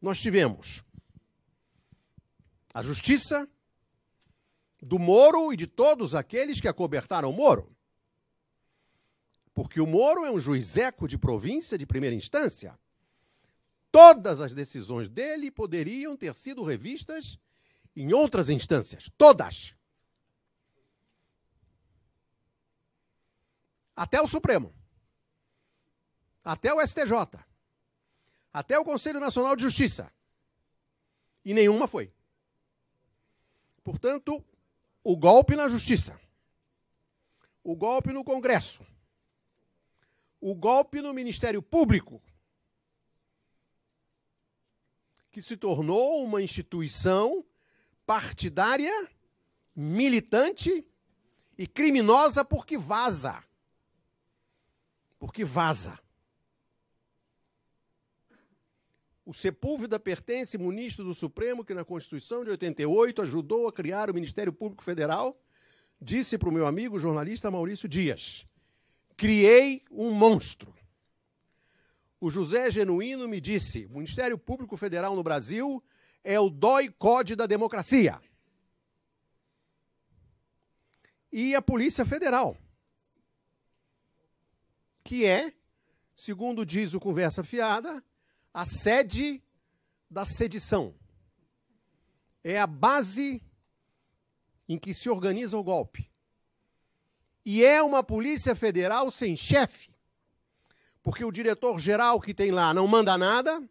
nós tivemos a justiça do Moro e de todos aqueles que acobertaram o Moro. Porque o Moro é um juizeco de província de primeira instância. Todas as decisões dele poderiam ter sido revistas em outras instâncias. Todas. Até o Supremo. Até o STJ até o Conselho Nacional de Justiça. E nenhuma foi. Portanto, o golpe na Justiça, o golpe no Congresso, o golpe no Ministério Público, que se tornou uma instituição partidária, militante e criminosa porque vaza. Porque vaza. O Sepúlveda pertence ministro do Supremo, que na Constituição de 88 ajudou a criar o Ministério Público Federal, disse para o meu amigo jornalista Maurício Dias: criei um monstro. O José Genuíno me disse: o Ministério Público Federal no Brasil é o dói code da democracia. E a Polícia Federal, que é, segundo diz o Conversa Fiada, a sede da sedição. É a base em que se organiza o golpe. E é uma Polícia Federal sem chefe, porque o diretor-geral que tem lá não manda nada,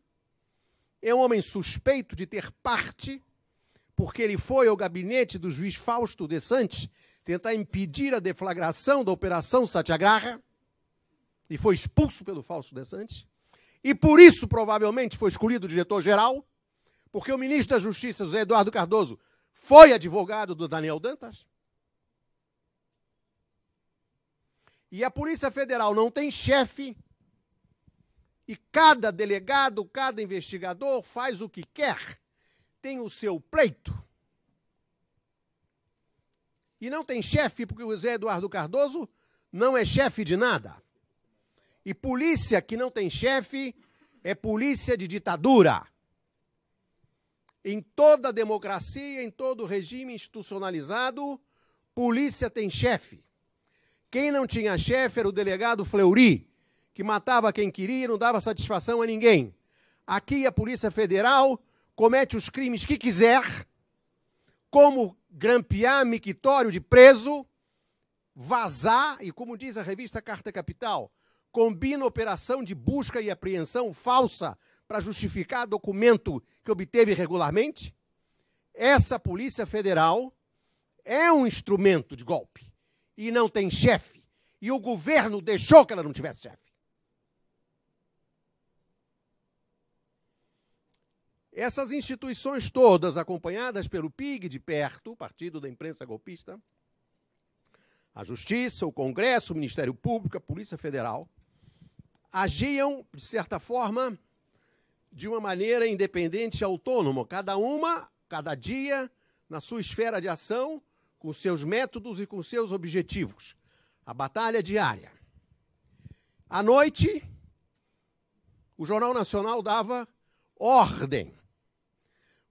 é um homem suspeito de ter parte, porque ele foi ao gabinete do juiz Fausto De Santos tentar impedir a deflagração da Operação Satyagraha e foi expulso pelo Fausto De Santos. E por isso, provavelmente, foi escolhido o diretor-geral, porque o ministro da Justiça, José Eduardo Cardoso, foi advogado do Daniel Dantas. E a Polícia Federal não tem chefe. E cada delegado, cada investigador faz o que quer, tem o seu pleito. E não tem chefe, porque o José Eduardo Cardoso não é chefe de nada. E polícia que não tem chefe é polícia de ditadura. Em toda democracia, em todo regime institucionalizado, polícia tem chefe. Quem não tinha chefe era o delegado Fleury, que matava quem queria e não dava satisfação a ninguém. Aqui a Polícia Federal comete os crimes que quiser, como grampear mictório de preso, vazar, e como diz a revista Carta Capital, combina operação de busca e apreensão falsa para justificar documento que obteve regularmente? Essa Polícia Federal é um instrumento de golpe e não tem chefe. E o governo deixou que ela não tivesse chefe. Essas instituições todas, acompanhadas pelo PIG de perto, Partido da Imprensa Golpista, a Justiça, o Congresso, o Ministério Público, a Polícia Federal, agiam, de certa forma, de uma maneira independente e autônoma, cada uma, cada dia, na sua esfera de ação, com seus métodos e com seus objetivos. A batalha diária. À noite, o Jornal Nacional dava ordem.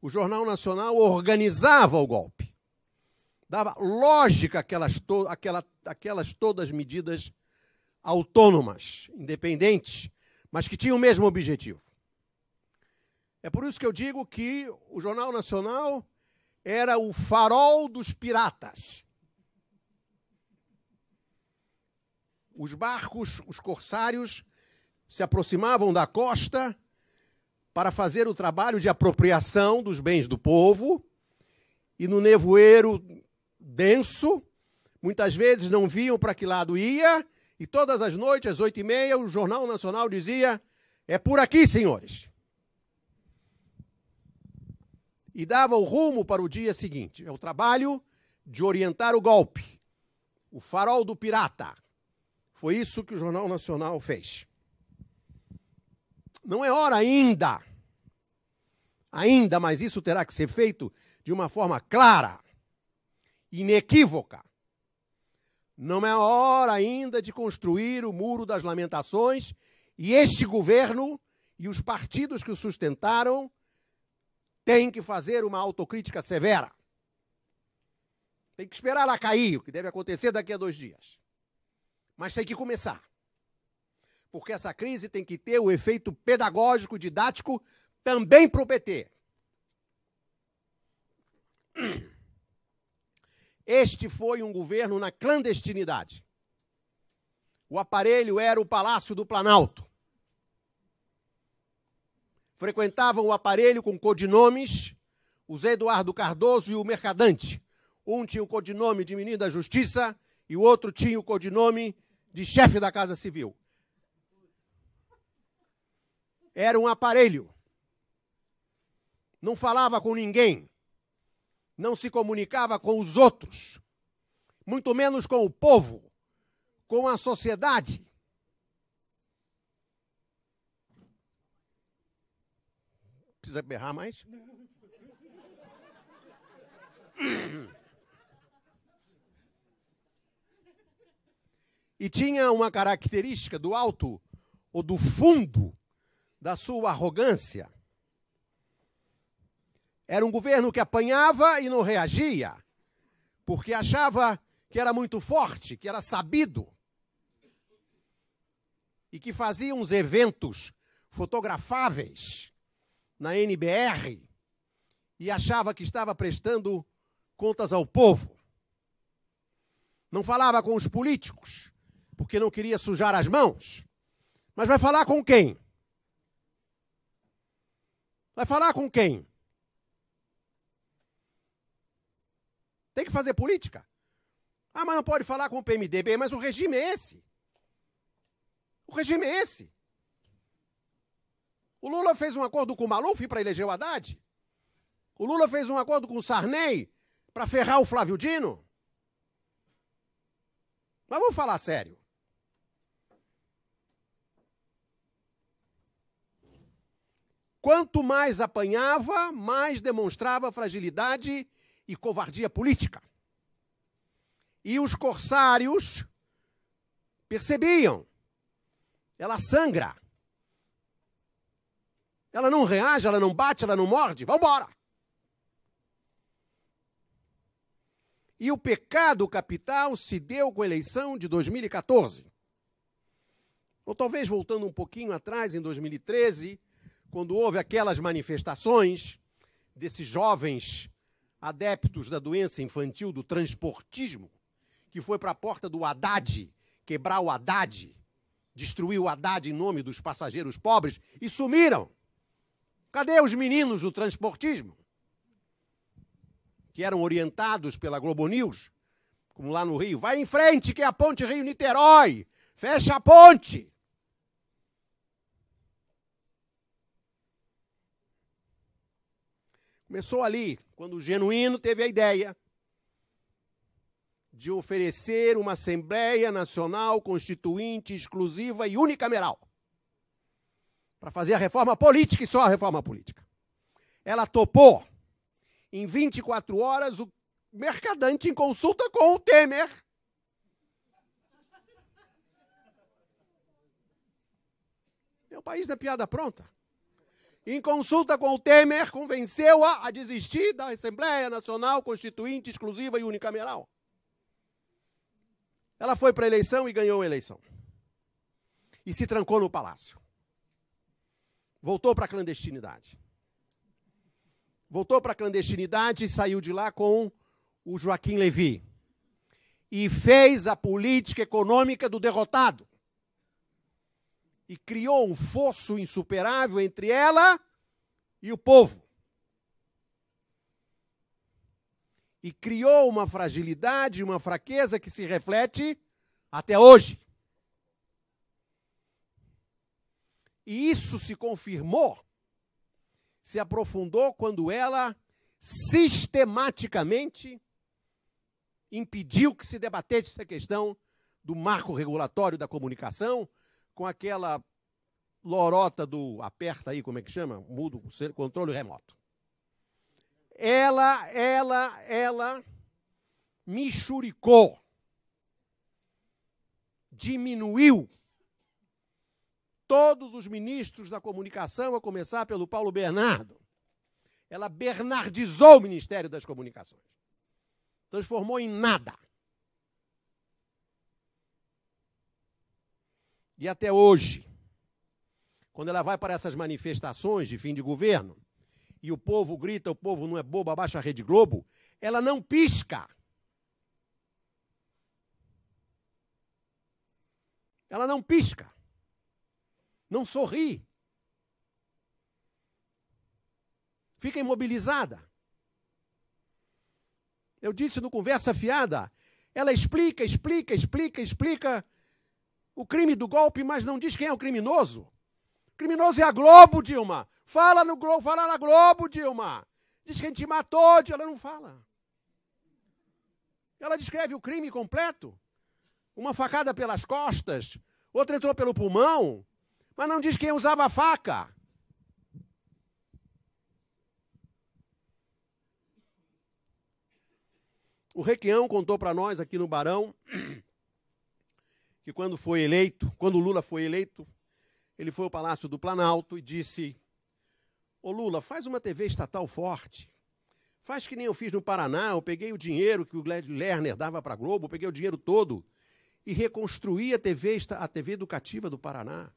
O Jornal Nacional organizava o golpe. Dava lógica àquelas, to àquela, todas medidas autônomas, independentes, mas que tinham o mesmo objetivo. É por isso que eu digo que o Jornal Nacional era o farol dos piratas. Os barcos, os corsários, se aproximavam da costa para fazer o trabalho de apropriação dos bens do povo e no nevoeiro denso, muitas vezes não viam para que lado ia e todas as noites, às oito e meia, o Jornal Nacional dizia: é por aqui, senhores. E dava o rumo para o dia seguinte. É o trabalho de orientar o golpe. O farol do pirata. Foi isso que o Jornal Nacional fez. Não é hora ainda. Ainda, mas isso terá que ser feito de uma forma clara, inequívoca não é hora ainda de construir o muro das lamentações e este governo e os partidos que o sustentaram têm que fazer uma autocrítica severa. Tem que esperar ela cair, o que deve acontecer daqui a dois dias. Mas tem que começar. Porque essa crise tem que ter o efeito pedagógico, didático, também para o PT. Este foi um governo na clandestinidade. O aparelho era o Palácio do Planalto. Frequentavam o aparelho com codinomes os Eduardo Cardoso e o Mercadante. Um tinha o codinome de menino da Justiça e o outro tinha o codinome de chefe da Casa Civil. Era um aparelho. Não falava com ninguém não se comunicava com os outros, muito menos com o povo, com a sociedade. Precisa berrar mais? E tinha uma característica do alto ou do fundo da sua arrogância era um governo que apanhava e não reagia, porque achava que era muito forte, que era sabido, e que fazia uns eventos fotografáveis na NBR e achava que estava prestando contas ao povo. Não falava com os políticos, porque não queria sujar as mãos. Mas vai falar com quem? Vai falar com quem? Tem que fazer política. Ah, mas não pode falar com o PMDB, mas o regime é esse. O regime é esse. O Lula fez um acordo com o Maluf para eleger o Haddad. O Lula fez um acordo com o Sarney para ferrar o Flávio Dino. Mas vamos falar sério. Quanto mais apanhava, mais demonstrava fragilidade e covardia política. E os corsários percebiam. Ela sangra. Ela não reage, ela não bate, ela não morde. Vamos embora. E o pecado capital se deu com a eleição de 2014. Ou talvez voltando um pouquinho atrás, em 2013, quando houve aquelas manifestações desses jovens adeptos da doença infantil do transportismo, que foi para a porta do Haddad, quebrar o Haddad, destruir o Haddad em nome dos passageiros pobres e sumiram. Cadê os meninos do transportismo? Que eram orientados pela Globo News, como lá no Rio. Vai em frente, que é a ponte Rio-Niterói! Fecha a ponte! Começou ali quando o genuíno teve a ideia de oferecer uma Assembleia Nacional Constituinte exclusiva e unicameral para fazer a reforma política e só a reforma política. Ela topou em 24 horas o mercadante em consulta com o Temer. É o país da piada pronta em consulta com o Temer, convenceu-a a desistir da Assembleia Nacional Constituinte Exclusiva e Unicameral. Ela foi para a eleição e ganhou a eleição. E se trancou no palácio. Voltou para a clandestinidade. Voltou para a clandestinidade e saiu de lá com o Joaquim Levi. E fez a política econômica do derrotado e criou um fosso insuperável entre ela e o povo. E criou uma fragilidade, uma fraqueza que se reflete até hoje. E isso se confirmou, se aprofundou quando ela sistematicamente impediu que se debatesse essa questão do marco regulatório da comunicação, com aquela lorota do aperta aí, como é que chama? Mudo, controle remoto. Ela, ela, ela me churicou. Diminuiu todos os ministros da comunicação, a começar pelo Paulo Bernardo. Ela bernardizou o Ministério das Comunicações. Transformou em nada. E até hoje, quando ela vai para essas manifestações de fim de governo, e o povo grita, o povo não é bobo, abaixa a Rede Globo, ela não pisca. Ela não pisca. Não sorri. Fica imobilizada. Eu disse no Conversa Fiada, ela explica, explica, explica, explica o crime do golpe, mas não diz quem é o criminoso. Criminoso é a Globo, Dilma. Fala no Globo, fala na Globo, Dilma. Diz quem te matou, Dilma. Ela não fala. Ela descreve o crime completo. Uma facada pelas costas, outra entrou pelo pulmão, mas não diz quem usava a faca. O Requião contou para nós aqui no Barão que quando foi eleito, quando Lula foi eleito, ele foi ao Palácio do Planalto e disse: Ô Lula, faz uma TV estatal forte. Faz que nem eu fiz no Paraná, eu peguei o dinheiro que o Lerner dava para a Globo, peguei o dinheiro todo e reconstruí a TV, a TV educativa do Paraná.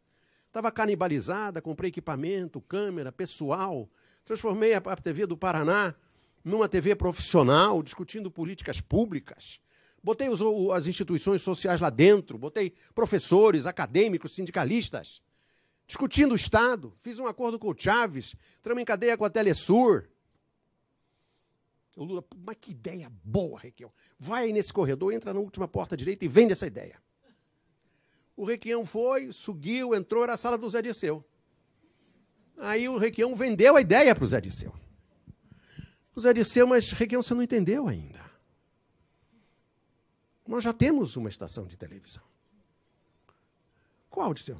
Estava canibalizada, comprei equipamento, câmera, pessoal, transformei a, a TV do Paraná numa TV profissional, discutindo políticas públicas botei os, as instituições sociais lá dentro, botei professores, acadêmicos, sindicalistas, discutindo o Estado, fiz um acordo com o Chaves, entramos em cadeia com a Telesur. O Lula, mas que ideia boa, Requião. Vai aí nesse corredor, entra na última porta direita e vende essa ideia. O Requião foi, subiu, entrou, era a sala do Zé Disseu. Aí o Requião vendeu a ideia para o Zé Disseu. O Zé Disseu, mas Requião, você não entendeu ainda. Nós já temos uma estação de televisão. Qual, disse eu?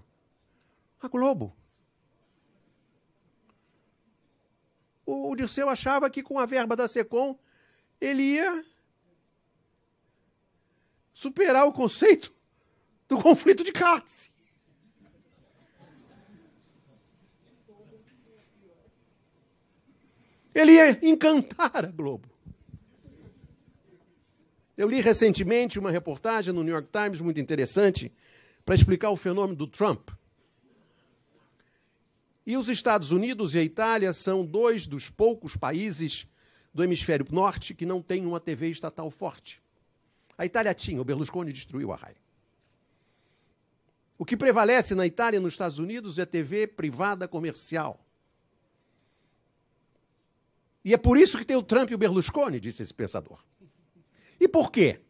A Globo. O, o Dirceu achava que com a verba da SECOM ele ia superar o conceito do conflito de classe. Ele ia encantar a Globo. Eu li recentemente uma reportagem no New York Times muito interessante para explicar o fenômeno do Trump. E os Estados Unidos e a Itália são dois dos poucos países do hemisfério norte que não têm uma TV estatal forte. A Itália tinha, o Berlusconi destruiu a RAI. O que prevalece na Itália e nos Estados Unidos é a TV privada comercial. E é por isso que tem o Trump e o Berlusconi, disse esse pensador. E por quê?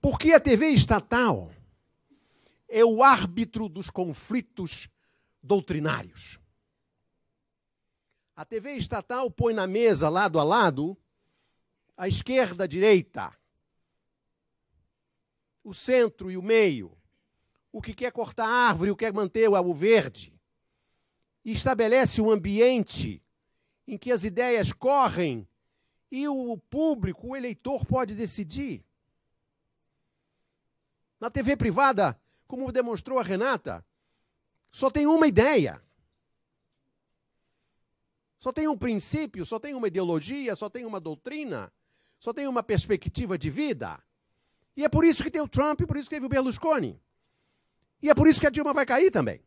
Porque a TV estatal é o árbitro dos conflitos doutrinários. A TV estatal põe na mesa, lado a lado, a esquerda, a direita, o centro e o meio, o que quer cortar a árvore, o que quer manter o alvo verde, e estabelece um ambiente em que as ideias correm e o público, o eleitor, pode decidir. Na TV privada, como demonstrou a Renata, só tem uma ideia. Só tem um princípio, só tem uma ideologia, só tem uma doutrina, só tem uma perspectiva de vida. E é por isso que tem o Trump, e por isso que teve o Berlusconi. E é por isso que a Dilma vai cair também.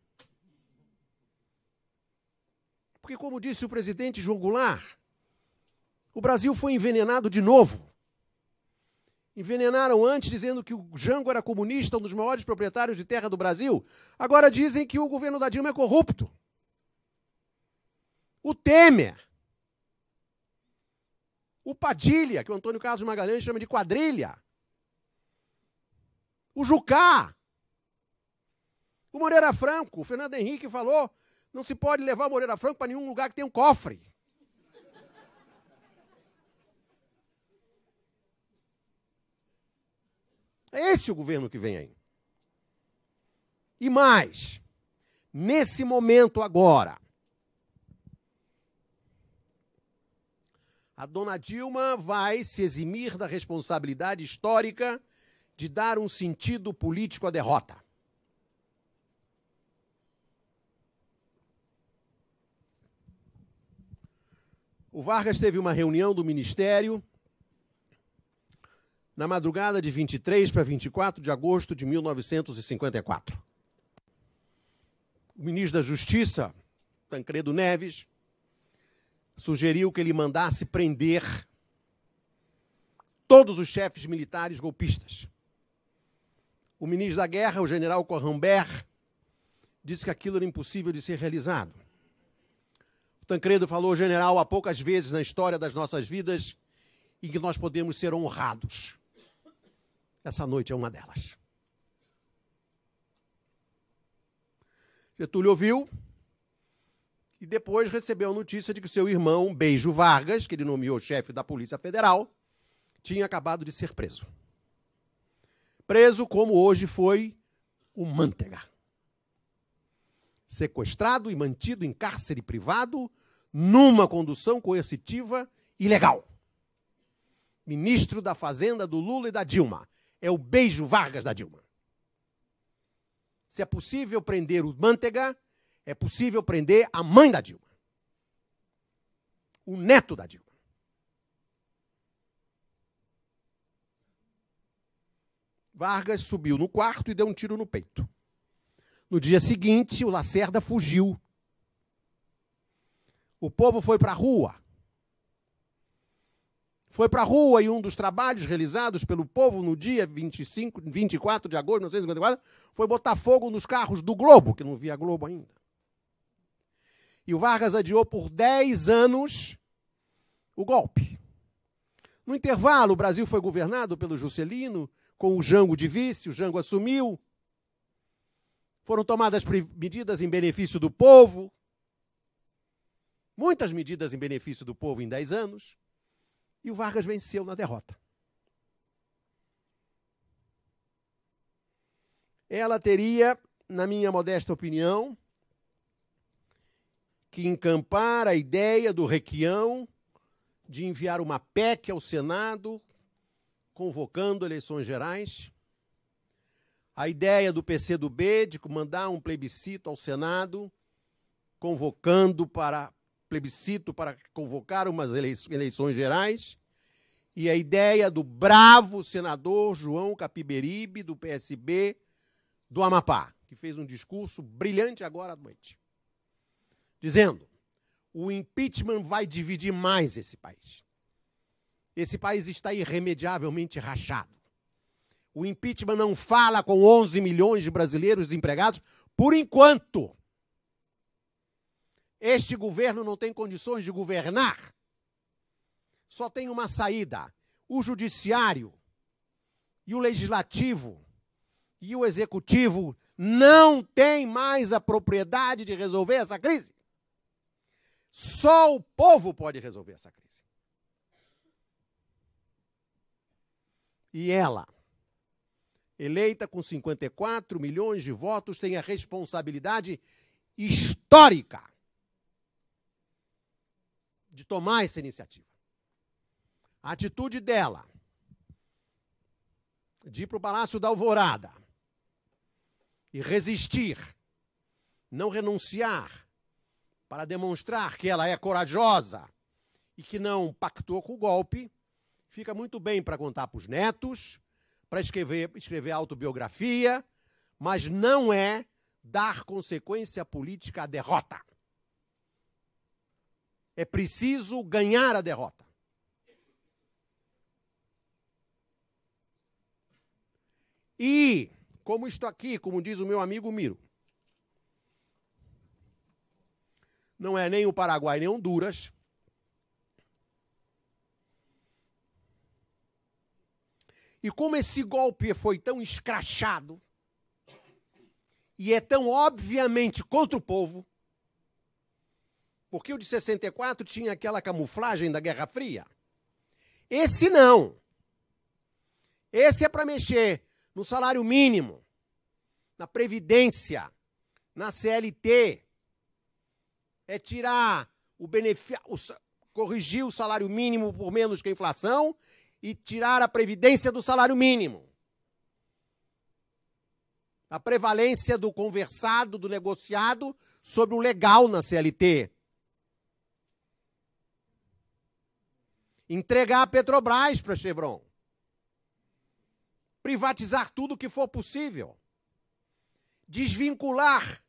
Porque, como disse o presidente João Goulart, o Brasil foi envenenado de novo. Envenenaram antes dizendo que o Jango era comunista, um dos maiores proprietários de terra do Brasil. Agora dizem que o governo da Dilma é corrupto. O Temer. O Padilha, que o Antônio Carlos Magalhães chama de quadrilha. O Jucá. O Moreira Franco. O Fernando Henrique falou: não se pode levar o Moreira Franco para nenhum lugar que tenha um cofre. É esse o governo que vem aí. E mais, nesse momento agora, a dona Dilma vai se eximir da responsabilidade histórica de dar um sentido político à derrota. O Vargas teve uma reunião do ministério na madrugada de 23 para 24 de agosto de 1954. O ministro da Justiça, Tancredo Neves, sugeriu que ele mandasse prender todos os chefes militares golpistas. O ministro da Guerra, o general Corrambert, disse que aquilo era impossível de ser realizado. O Tancredo falou, general, há poucas vezes na história das nossas vidas em que nós podemos ser honrados. Essa noite é uma delas. Getúlio ouviu e depois recebeu a notícia de que seu irmão Beijo Vargas, que ele nomeou chefe da Polícia Federal, tinha acabado de ser preso. Preso como hoje foi o Manteiga. Sequestrado e mantido em cárcere privado numa condução coercitiva ilegal. Ministro da Fazenda do Lula e da Dilma é o beijo Vargas da Dilma. Se é possível prender o Manteiga, é possível prender a mãe da Dilma. O neto da Dilma. Vargas subiu no quarto e deu um tiro no peito. No dia seguinte, o Lacerda fugiu. O povo foi para a rua foi para a rua e um dos trabalhos realizados pelo povo no dia 25, 24 de agosto de 1954 foi botar fogo nos carros do Globo, que não via Globo ainda. E o Vargas adiou por 10 anos o golpe. No intervalo, o Brasil foi governado pelo Juscelino, com o Jango de vice, o Jango assumiu. Foram tomadas medidas em benefício do povo, muitas medidas em benefício do povo em 10 anos e o Vargas venceu na derrota. Ela teria, na minha modesta opinião, que encampar a ideia do Requião de enviar uma PEC ao Senado convocando eleições gerais. A ideia do PC do B de mandar um plebiscito ao Senado convocando para plebiscito para convocar umas eleições gerais. E a ideia do bravo senador João Capiberibe, do PSB do Amapá, que fez um discurso brilhante agora à noite, dizendo: o impeachment vai dividir mais esse país. Esse país está irremediavelmente rachado. O impeachment não fala com 11 milhões de brasileiros empregados por enquanto. Este governo não tem condições de governar. Só tem uma saída: o judiciário e o legislativo e o executivo não têm mais a propriedade de resolver essa crise. Só o povo pode resolver essa crise. E ela, eleita com 54 milhões de votos, tem a responsabilidade histórica de tomar essa iniciativa. A atitude dela de ir para o Palácio da Alvorada e resistir, não renunciar, para demonstrar que ela é corajosa e que não pactou com o golpe, fica muito bem para contar para os netos, para escrever, escrever autobiografia, mas não é dar consequência política à derrota. É preciso ganhar a derrota. E, como estou aqui, como diz o meu amigo Miro, não é nem o Paraguai nem Honduras. E como esse golpe foi tão escrachado e é tão obviamente contra o povo, porque o de 64 tinha aquela camuflagem da Guerra Fria. Esse não. Esse é para mexer no salário mínimo, na previdência, na CLT. É tirar o benefício, corrigir o salário mínimo por menos que a inflação e tirar a previdência do salário mínimo. A prevalência do conversado, do negociado sobre o legal na CLT, entregar a Petrobras para a Chevron, privatizar tudo que for possível, desvincular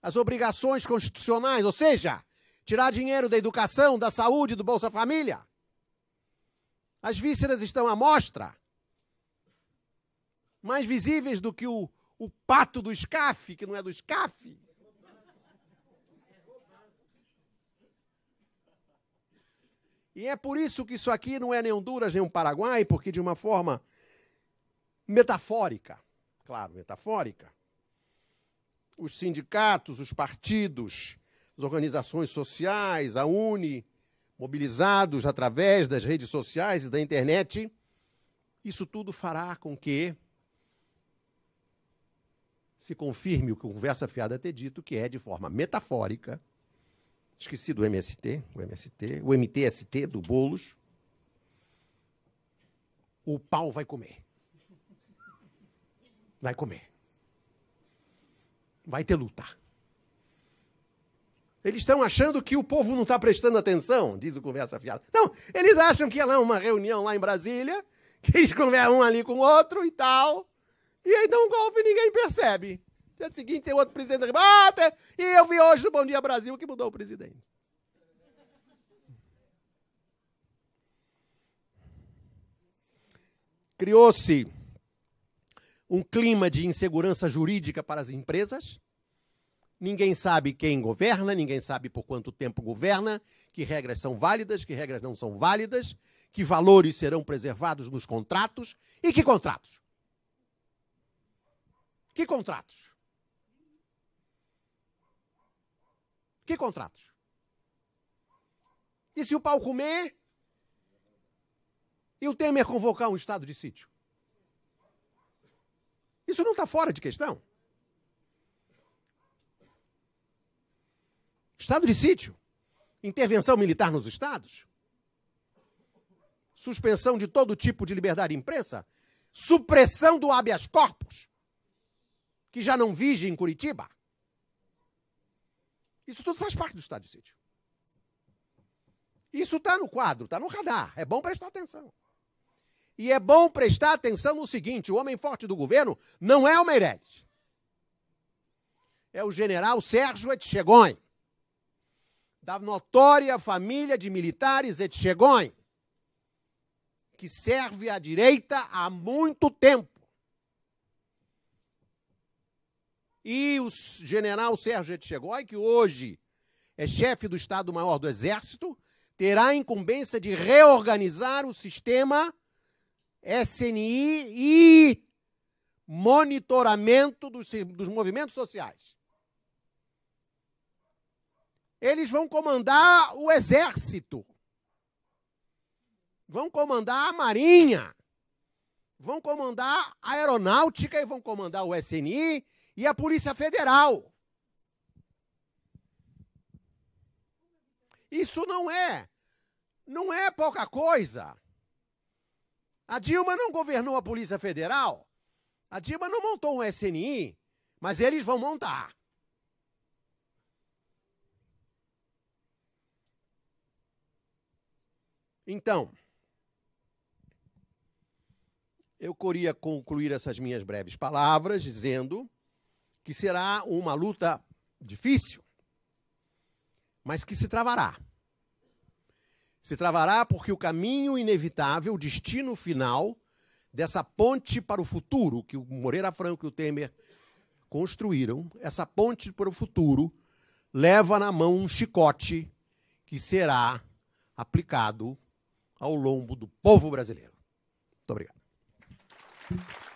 as obrigações constitucionais, ou seja, tirar dinheiro da educação, da saúde, do Bolsa Família. As vísceras estão à mostra, mais visíveis do que o, o pato do SCAF, que não é do SCAF. E é por isso que isso aqui não é nem Honduras nem um Paraguai, porque de uma forma metafórica, claro, metafórica, os sindicatos, os partidos, as organizações sociais, a UNE, mobilizados através das redes sociais e da internet, isso tudo fará com que se confirme o que o Conversa Fiada ter dito, que é de forma metafórica Esqueci do MST, o MST, o MTST do Bolos. O pau vai comer. Vai comer. Vai ter luta. Eles estão achando que o povo não está prestando atenção, diz o Conversa Fiada. Não, eles acham que é lá uma reunião lá em Brasília, que eles conversam um ali com o outro e tal, e aí dá um golpe e ninguém percebe dia seguinte tem outro presidente da República. E eu vi hoje no Bom Dia Brasil que mudou o presidente. Criou-se um clima de insegurança jurídica para as empresas. Ninguém sabe quem governa, ninguém sabe por quanto tempo governa, que regras são válidas, que regras não são válidas, que valores serão preservados nos contratos e que contratos? Que contratos? Que contratos? E se o pau comer? E o Temer convocar um estado de sítio? Isso não está fora de questão. Estado de sítio, intervenção militar nos estados, suspensão de todo tipo de liberdade de imprensa, supressão do habeas corpus, que já não vige em Curitiba. Isso tudo faz parte do estado de sítio. Isso está no quadro, está no radar. É bom prestar atenção. E é bom prestar atenção no seguinte: o homem forte do governo não é o Meirelles. É o general Sérgio Etchegon, da notória família de militares Etchegon, que serve à direita há muito tempo e o general Sérgio Etchegói, que hoje é chefe do Estado-Maior do Exército, terá a incumbência de reorganizar o sistema SNI e monitoramento dos, dos movimentos sociais. Eles vão comandar o exército, vão comandar a marinha, vão comandar a aeronáutica e vão comandar o SNI e a Polícia Federal. Isso não é, não é pouca coisa. A Dilma não governou a Polícia Federal. A Dilma não montou um SNI, mas eles vão montar. Então, eu queria concluir essas minhas breves palavras dizendo que será uma luta difícil, mas que se travará. Se travará porque o caminho inevitável, o destino final dessa ponte para o futuro que o Moreira Franco e o Temer construíram, essa ponte para o futuro leva na mão um chicote que será aplicado ao lombo do povo brasileiro. Muito obrigado.